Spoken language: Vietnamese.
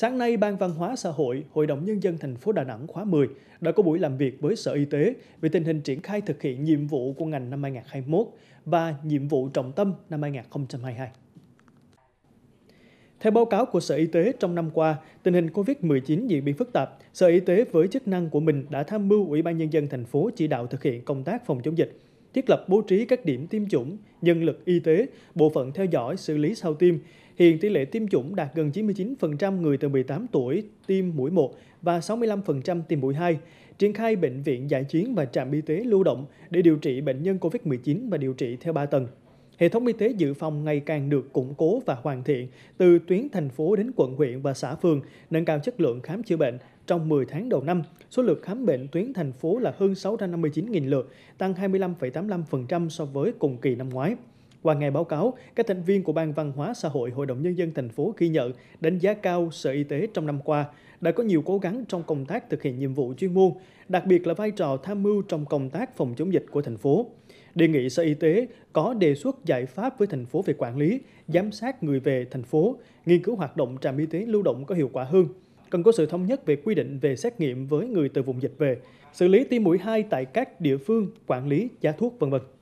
Sáng nay, Ban Văn hóa Xã hội, Hội đồng Nhân dân thành phố Đà Nẵng khóa 10 đã có buổi làm việc với Sở Y tế về tình hình triển khai thực hiện nhiệm vụ của ngành năm 2021 và nhiệm vụ trọng tâm năm 2022. Theo báo cáo của Sở Y tế, trong năm qua, tình hình COVID-19 diễn biến phức tạp. Sở Y tế với chức năng của mình đã tham mưu Ủy ban Nhân dân thành phố chỉ đạo thực hiện công tác phòng chống dịch thiết lập bố trí các điểm tiêm chủng, nhân lực y tế, bộ phận theo dõi xử lý sau tiêm. Hiện tỷ lệ tiêm chủng đạt gần 99% người từ 18 tuổi tiêm mũi 1 và 65% tiêm mũi 2. Triển khai bệnh viện giải chiến và trạm y tế lưu động để điều trị bệnh nhân COVID-19 và điều trị theo 3 tầng hệ thống y tế dự phòng ngày càng được củng cố và hoàn thiện từ tuyến thành phố đến quận huyện và xã phường, nâng cao chất lượng khám chữa bệnh. Trong 10 tháng đầu năm, số lượt khám bệnh tuyến thành phố là hơn 659.000 lượt, tăng 25,85% so với cùng kỳ năm ngoái. Qua ngày báo cáo, các thành viên của Ban Văn hóa Xã hội Hội đồng Nhân dân thành phố ghi nhận, đánh giá cao Sở Y tế trong năm qua đã có nhiều cố gắng trong công tác thực hiện nhiệm vụ chuyên môn, đặc biệt là vai trò tham mưu trong công tác phòng chống dịch của thành phố đề nghị Sở Y tế có đề xuất giải pháp với thành phố về quản lý, giám sát người về thành phố, nghiên cứu hoạt động trạm y tế lưu động có hiệu quả hơn. Cần có sự thống nhất về quy định về xét nghiệm với người từ vùng dịch về, xử lý tiêm mũi 2 tại các địa phương, quản lý giá thuốc vân vân.